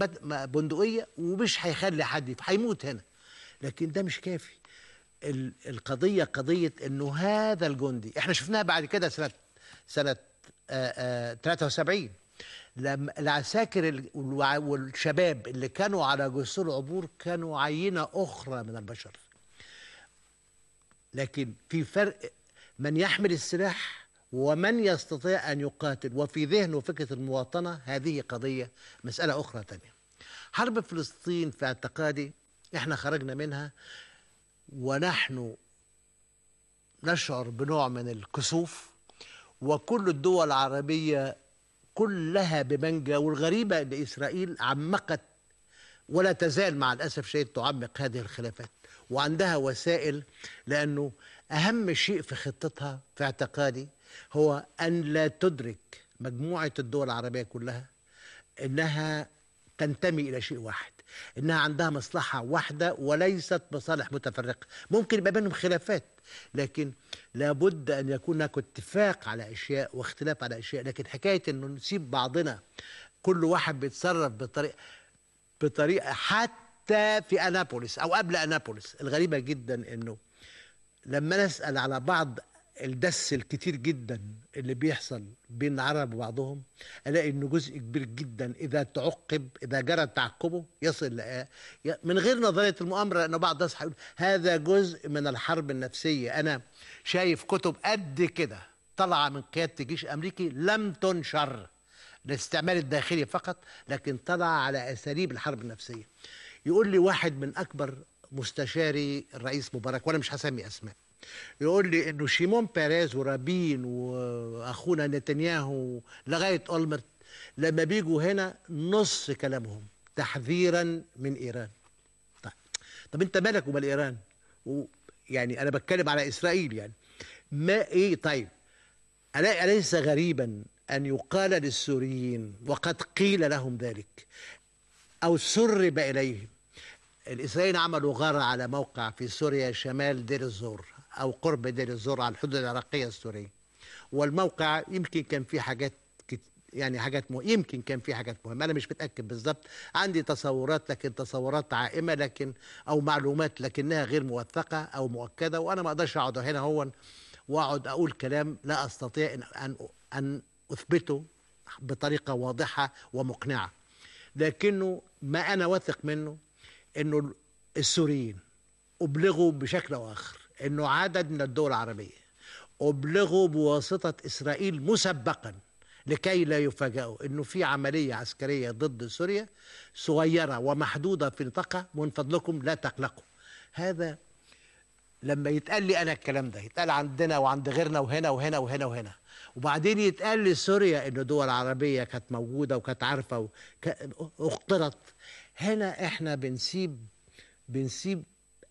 بندقيه ومش هيخلي حد هيموت هنا لكن ده مش كافي القضيه قضيه انه هذا الجندي احنا شفناها بعد كده سنه سنه 73 لما العساكر والشباب اللي كانوا على جسور العبور كانوا عينه اخرى من البشر لكن في فرق من يحمل السلاح ومن يستطيع أن يقاتل وفي ذهنه فكرة المواطنة هذه قضية مسألة أخرى تانية حرب فلسطين في اعتقادي احنا خرجنا منها ونحن نشعر بنوع من الكسوف وكل الدول العربية كلها بمنجا والغريبة أن إسرائيل عمقت ولا تزال مع الأسف شيء تعمق هذه الخلافات وعندها وسائل لأنه أهم شيء في خطتها في اعتقادي هو أن لا تدرك مجموعة الدول العربية كلها أنها تنتمي إلى شيء واحد انها عندها مصلحه واحده وليست مصالح متفرقه ممكن يبقى بينهم خلافات لكن لابد ان يكون هناك اتفاق على اشياء واختلاف على اشياء لكن حكايه انه نسيب بعضنا كل واحد بيتصرف بطريقه بطريقه حتى حتى في أنابوليس أو قبل أنابوليس الغريبة جدا أنه لما نسأل على بعض الدس الكتير جدا اللي بيحصل بين العرب وبعضهم الاقي انه جزء كبير جدا اذا تعقب اذا جرى تعقبه يصل لآه من غير نظريه المؤامره لانه بعض الناس هيقول هذا جزء من الحرب النفسيه انا شايف كتب قد كده طالعه من قياده جيش امريكي لم تنشر للاستعمال الداخلي فقط لكن طالعه على اساليب الحرب النفسيه يقول لي واحد من اكبر مستشاري الرئيس مبارك وانا مش هسمي اسماء يقول لي انه شيمون بيريز ورابين واخونا نتنياهو لغايه اولمرت لما بيجوا هنا نص كلامهم تحذيرا من ايران طيب طب انت مالك ومال ايران يعني انا بتكلم على اسرائيل يعني ما ايه طيب اليس غريبا ان يقال للسوريين وقد قيل لهم ذلك او سرب اليهم الإسرائيليين عملوا غارة على موقع في سوريا شمال دير الزور أو قرب دير الزور على الحدود العراقية السورية والموقع يمكن كان فيه حاجات يعني حاجات مهمة يمكن كان في حاجات مهمة أنا مش متأكد بالظبط عندي تصورات لكن تصورات عائمة لكن أو معلومات لكنها غير موثقة أو مؤكدة وأنا ما أقدرش أقعد هنا هون وأقعد أقول كلام لا أستطيع أن, أن أثبته بطريقة واضحة ومقنعة لكنه ما أنا واثق منه انه السوريين ابلغوا بشكل او اخر انه عدد من الدول العربيه ابلغوا بواسطه اسرائيل مسبقا لكي لا يفاجئوا انه في عمليه عسكريه ضد سوريا صغيره ومحدوده في نطاقها من فضلكم لا تقلقوا هذا لما يتقال لي انا الكلام ده يتقال عندنا وعند غيرنا وهنا وهنا وهنا وهنا وبعدين يتقال لسوريا ان دول عربيه كانت موجوده وكانت عارفه وك... هنا احنا بنسيب بنسيب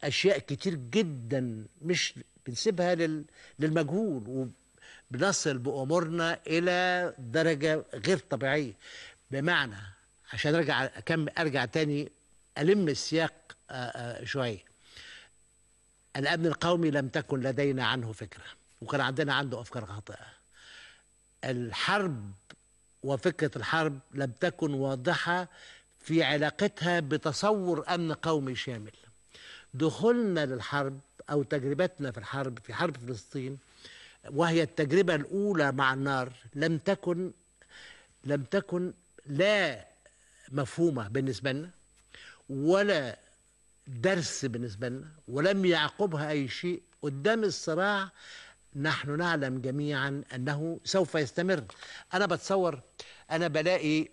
اشياء كتير جدا مش بنسيبها لل للمجهول وبنصل بامورنا الى درجه غير طبيعيه بمعنى عشان ارجع اكمل ارجع تاني الم السياق شويه الامن القومي لم تكن لدينا عنه فكره وكان عندنا عنده افكار خاطئه الحرب وفكره الحرب لم تكن واضحه في علاقتها بتصور أمن قومي شامل دخولنا للحرب أو تجربتنا في الحرب في حرب فلسطين وهي التجربة الأولى مع النار لم تكن لم تكن لا مفهومة بالنسبة لنا ولا درس بالنسبة لنا ولم يعقبها أي شيء قدام الصراع نحن نعلم جميعا أنه سوف يستمر أنا بتصور أنا بلاقي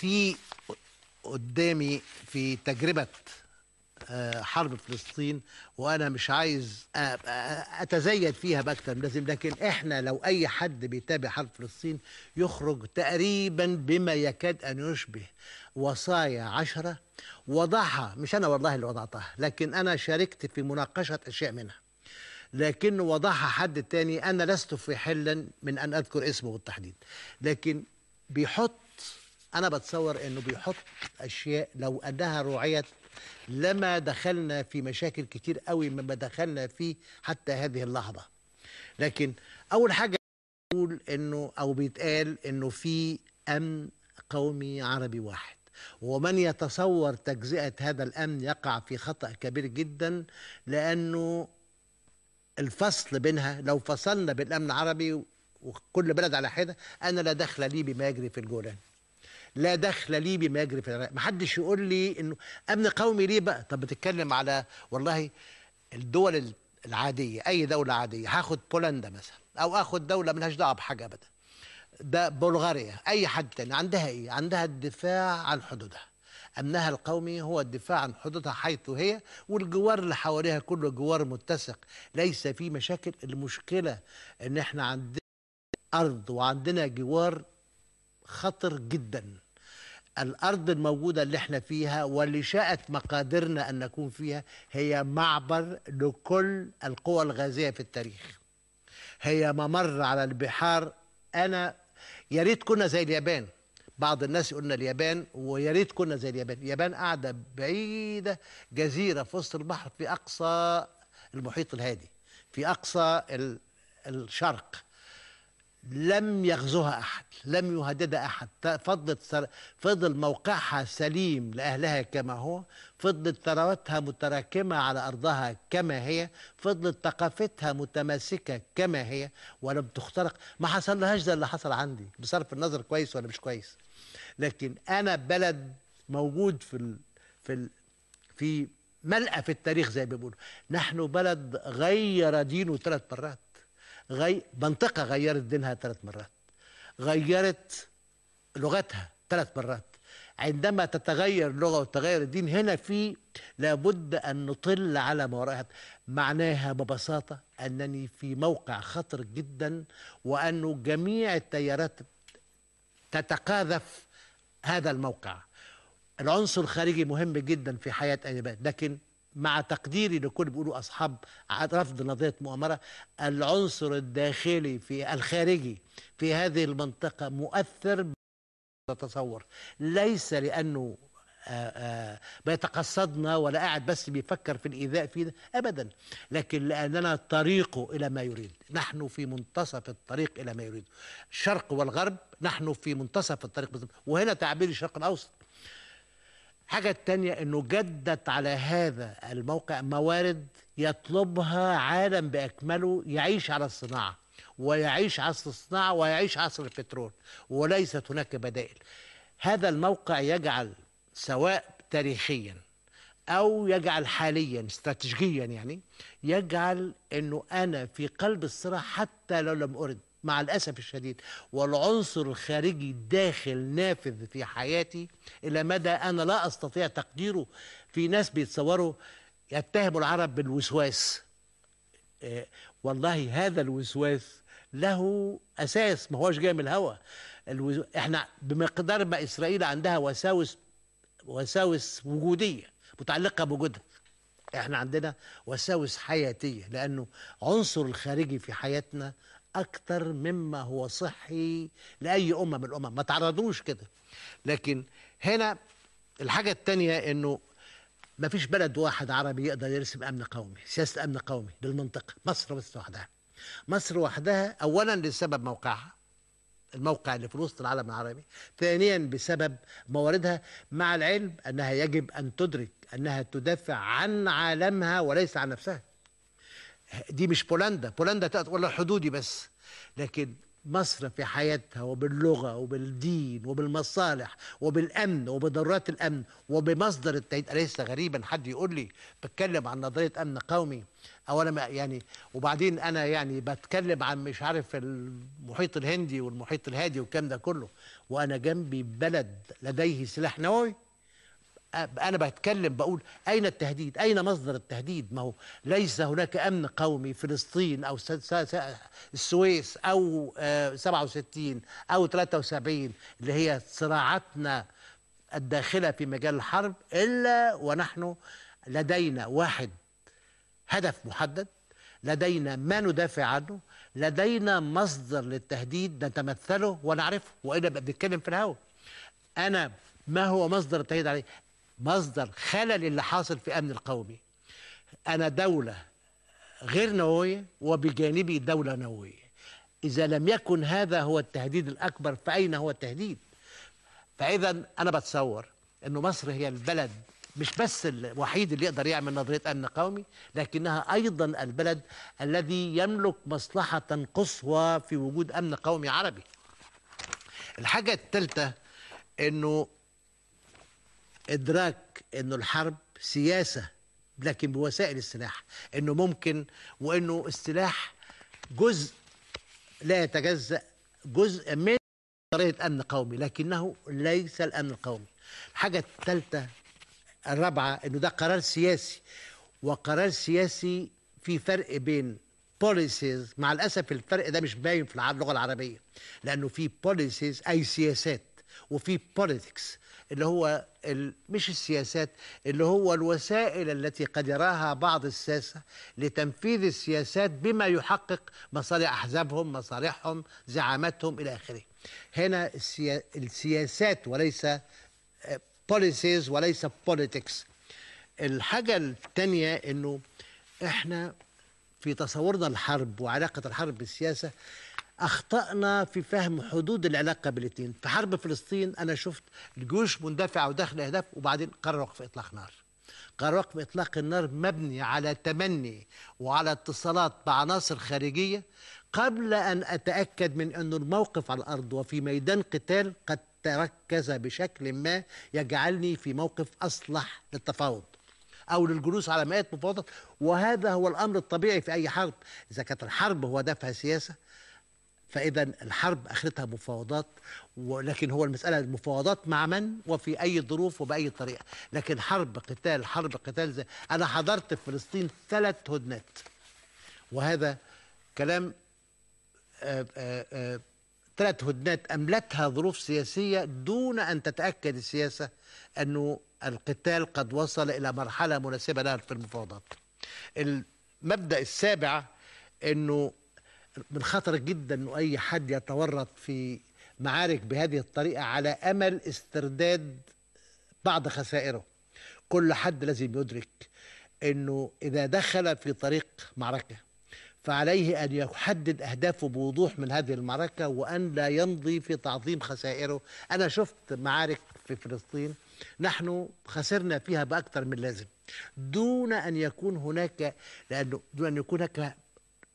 في قدامي في تجربه آه، حرب فلسطين وانا مش عايز اتزيد فيها بأكثر من لازم لكن احنا لو اي حد بيتابع حرب فلسطين يخرج تقريبا بما يكاد ان يشبه وصايا عشره وضعها مش انا والله اللي وضعتها لكن انا شاركت في مناقشه اشياء منها لكن وضعها حد تاني انا لست في حلا من ان اذكر اسمه بالتحديد لكن بيحط انا بتصور انه بيحط اشياء لو انها رعيت لما دخلنا في مشاكل كتير قوي مما دخلنا فيه حتى هذه اللحظه لكن اول حاجه بيقول انه او بيتقال انه في امن قومي عربي واحد ومن يتصور تجزئه هذا الامن يقع في خطا كبير جدا لانه الفصل بينها لو فصلنا بالامن العربي وكل بلد على حده انا لا دخل لي بما يجري في الجولان لا دخل لي بما يجري في العراق محدش يقول لي انه امن قومي ليه بقى طب بتتكلم على والله الدول العاديه اي دوله عاديه هاخد بولندا مثلا او اخد دوله ملهاش دعوه بحاجه ابدا ده بلغاريا اي حد تاني عندها ايه عندها الدفاع عن حدودها امنها القومي هو الدفاع عن حدودها حيث هي والجوار اللي حواليها كله جوار متسق ليس في مشاكل المشكله ان احنا عندنا ارض وعندنا جوار خطر جدا الأرض الموجودة اللي احنا فيها واللي شاءت مقادرنا أن نكون فيها هي معبر لكل القوى الغازية في التاريخ هي ممر على البحار أنا يا ريت كنا زي اليابان بعض الناس يقولنا اليابان ويا ريت كنا زي اليابان اليابان قاعدة بعيدة جزيرة في وسط البحر في أقصى المحيط الهادي في أقصى الشرق لم يغزوها احد لم يهددها احد فضلت فضل موقعها سليم لاهلها كما هو فضلت ثرواتها متراكمه على ارضها كما هي فضلت ثقافتها متماسكه كما هي ولم تخترق ما حصل لهاش ده اللي حصل عندي بصرف النظر كويس ولا مش كويس لكن انا بلد موجود في ال في ال في ملأ في التاريخ زي ما بيقولوا نحن بلد غير دينه ثلاث مرات غي منطقة غيرت دينها ثلاث مرات غيرت لغتها ثلاث مرات عندما تتغير لغة وتغير الدين هنا في لابد أن نطل على ما وراءها معناها ببساطة أنني في موقع خطر جدا وأن جميع التيارات تتقاذف هذا الموقع العنصر الخارجي مهم جدا في حياة أي بلد لكن مع تقديري لكل بيقولوا اصحاب رفض نظريه مؤامره العنصر الداخلي في الخارجي في هذه المنطقه مؤثر تتصور ليس لانه بيتقصدنا آه، آه، ولا قاعد بس بيفكر في الإيذاء فينا أبدا لكن لأننا طريقه إلى ما يريد نحن في منتصف الطريق إلى ما يريد الشرق والغرب نحن في منتصف الطريق وهنا تعبير الشرق الأوسط الحاجة التانية أنه جدت على هذا الموقع موارد يطلبها عالم بأكمله يعيش على الصناعة ويعيش عصر الصناعة ويعيش عصر البترول وليست هناك بدائل هذا الموقع يجعل سواء تاريخيا أو يجعل حاليا استراتيجيا يعني يجعل أنه أنا في قلب الصراع حتى لو لم أرد مع الأسف الشديد والعنصر الخارجي الداخل نافذ في حياتي إلى مدى أنا لا أستطيع تقديره في ناس بيتصوروا يتهموا العرب بالوسواس آه، والله هذا الوسواس له أساس ما هوش جاي من الهوى احنا بمقدار ما إسرائيل عندها وساوس وساوس وجودية متعلقة بوجودها احنا عندنا وساوس حياتية لأنه عنصر الخارجي في حياتنا أكثر مما هو صحي لأي أمة من الأمم ما تعرضوش كده لكن هنا الحاجة الثانية أنه ما فيش بلد واحد عربي يقدر يرسم أمن قومي سياسة أمن قومي للمنطقة مصر بس وحدها مصر وحدها أولا لسبب موقعها الموقع اللي في وسط العالم العربي ثانيا بسبب مواردها مع العلم أنها يجب أن تدرك أنها تدافع عن عالمها وليس عن نفسها دي مش بولندا بولندا تقت ولا حدودي بس لكن مصر في حياتها وباللغة وبالدين وبالمصالح وبالأمن وبضرورات الأمن وبمصدر التهديد أليس غريبا حد يقول لي بتكلم عن نظرية أمن قومي أو أنا يعني وبعدين أنا يعني بتكلم عن مش عارف المحيط الهندي والمحيط الهادي والكلام ده كله وأنا جنبي بلد لديه سلاح نووي انا بتكلم بقول اين التهديد اين مصدر التهديد ما هو ليس هناك امن قومي فلسطين او السويس او 67 آه، او 73 اللي هي صراعاتنا الداخله في مجال الحرب الا ونحن لدينا واحد هدف محدد لدينا ما ندافع عنه لدينا مصدر للتهديد نتمثله ونعرفه والا بنتكلم في الهواء انا ما هو مصدر التهديد عليه مصدر خلل اللي حاصل في امن القومي انا دوله غير نوويه وبجانبي دوله نوويه اذا لم يكن هذا هو التهديد الاكبر فاين هو التهديد فاذا انا بتصور انه مصر هي البلد مش بس الوحيد اللي يقدر يعمل نظريه امن قومي لكنها ايضا البلد الذي يملك مصلحه قصوى في وجود امن قومي عربي الحاجه الثالثه انه إدراك أنه الحرب سياسة لكن بوسائل السلاح أنه ممكن وأنه السلاح جزء لا يتجزأ جزء من طريقة أمن قومي لكنه ليس الأمن القومي الحاجة الثالثة الرابعة أنه ده قرار سياسي وقرار سياسي في فرق بين بوليسيز مع الأسف الفرق ده مش باين في اللغة العربية لأنه في بوليسيز أي سياسات وفي بوليتكس اللي هو مش السياسات اللي هو الوسائل التي قد يراها بعض الساسة لتنفيذ السياسات بما يحقق مصالح أحزابهم مصالحهم زعاماتهم إلى آخره هنا السياسات وليس بوليسيز آه، وليس بوليتكس الحاجة الثانية أنه إحنا في تصورنا الحرب وعلاقة الحرب بالسياسة اخطانا في فهم حدود العلاقه بالاثنين في حرب فلسطين انا شفت الجيوش مندفعه وداخل اهداف وبعدين قرر وقف اطلاق نار قرار وقف اطلاق النار مبني على تمني وعلى اتصالات بعناصر خارجيه قبل ان اتاكد من انه الموقف على الارض وفي ميدان قتال قد تركز بشكل ما يجعلني في موقف اصلح للتفاوض او للجلوس على مئات مفاوضات وهذا هو الامر الطبيعي في اي حرب اذا كانت الحرب هو دفع سياسه فاذا الحرب اخرتها مفاوضات ولكن هو المساله المفاوضات مع من وفي اي ظروف وباي طريقه لكن حرب قتال حرب قتال زي انا حضرت في فلسطين ثلاث هدنات وهذا كلام آه، آه، آه، ثلاث هدنات املتها ظروف سياسيه دون ان تتاكد السياسه انه القتال قد وصل الى مرحله مناسبه لها في المفاوضات المبدا السابع انه من خطر جدا انه اي حد يتورط في معارك بهذه الطريقه على امل استرداد بعض خسائره كل حد لازم يدرك انه اذا دخل في طريق معركه فعليه ان يحدد اهدافه بوضوح من هذه المعركه وان لا يمضي في تعظيم خسائره انا شفت معارك في فلسطين نحن خسرنا فيها باكثر من اللازم دون ان يكون هناك لانه دون ان يكون هناك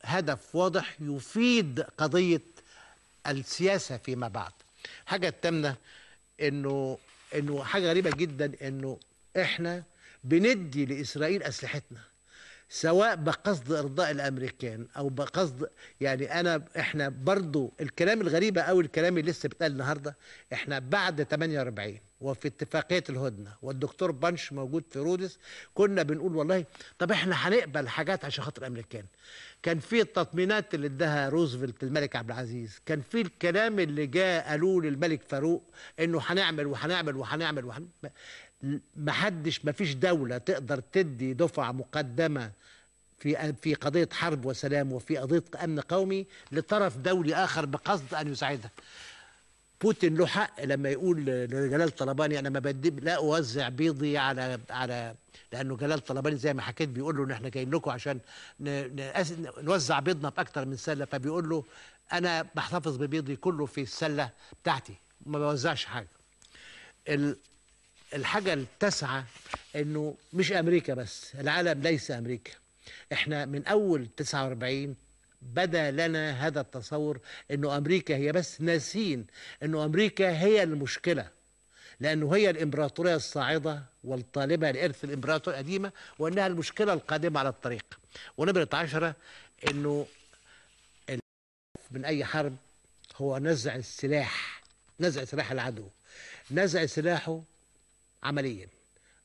هدف واضح يفيد قضية السياسة فيما بعد حاجة التامنة انه انه حاجة غريبة جدا انه احنا بندي لإسرائيل أسلحتنا سواء بقصد ارضاء الامريكان او بقصد يعني انا احنا برضو الكلام الغريبه او الكلام اللي لسه بيتقال النهارده احنا بعد 48 وفي اتفاقية الهدنة والدكتور بنش موجود في رودس كنا بنقول والله طب احنا هنقبل حاجات عشان خاطر الامريكان كان في التطمينات اللي ادها روزفلت الملك عبد العزيز كان في الكلام اللي جاء قالوه للملك فاروق انه هنعمل وهنعمل وهنعمل وهنعمل ما فيش دولة تقدر تدي دفعة مقدمة في في قضية حرب وسلام وفي قضية أمن قومي لطرف دولي آخر بقصد أن يساعدها بوتين له حق لما يقول لجلال طلباني انا ما بدي لا اوزع بيضي على على لانه جلال طلباني زي ما حكيت بيقول له ان احنا جايين لكم عشان نوزع بيضنا في من سله فبيقول له انا بحتفظ ببيضي كله في السله بتاعتي ما بوزعش حاجه. الحاجه التاسعه انه مش امريكا بس العالم ليس امريكا. احنا من اول 49 بدا لنا هذا التصور انه امريكا هي بس ناسين انه امريكا هي المشكله لانه هي الامبراطوريه الصاعده والطالبه لارث الامبراطوريه القديمه وانها المشكله القادمه على الطريق ونمره عشره انه من اي حرب هو نزع السلاح نزع سلاح العدو نزع سلاحه عمليا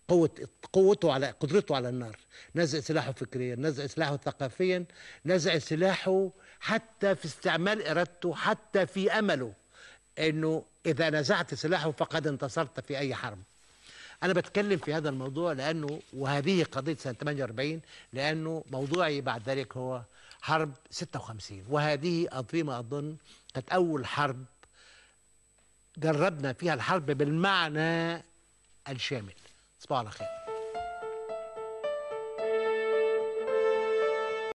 قوة قوته على قدرته على النار نزع سلاحه فكريا نزع سلاحه ثقافيا نزع سلاحه حتى في استعمال إرادته حتى في أمله أنه إذا نزعت سلاحه فقد انتصرت في أي حرب أنا بتكلم في هذا الموضوع لأنه وهذه قضية سنة 48 لأنه موضوعي بعد ذلك هو حرب 56 وهذه فيما أظن كانت أول حرب جربنا فيها الحرب بالمعنى الشامل صباح الخیر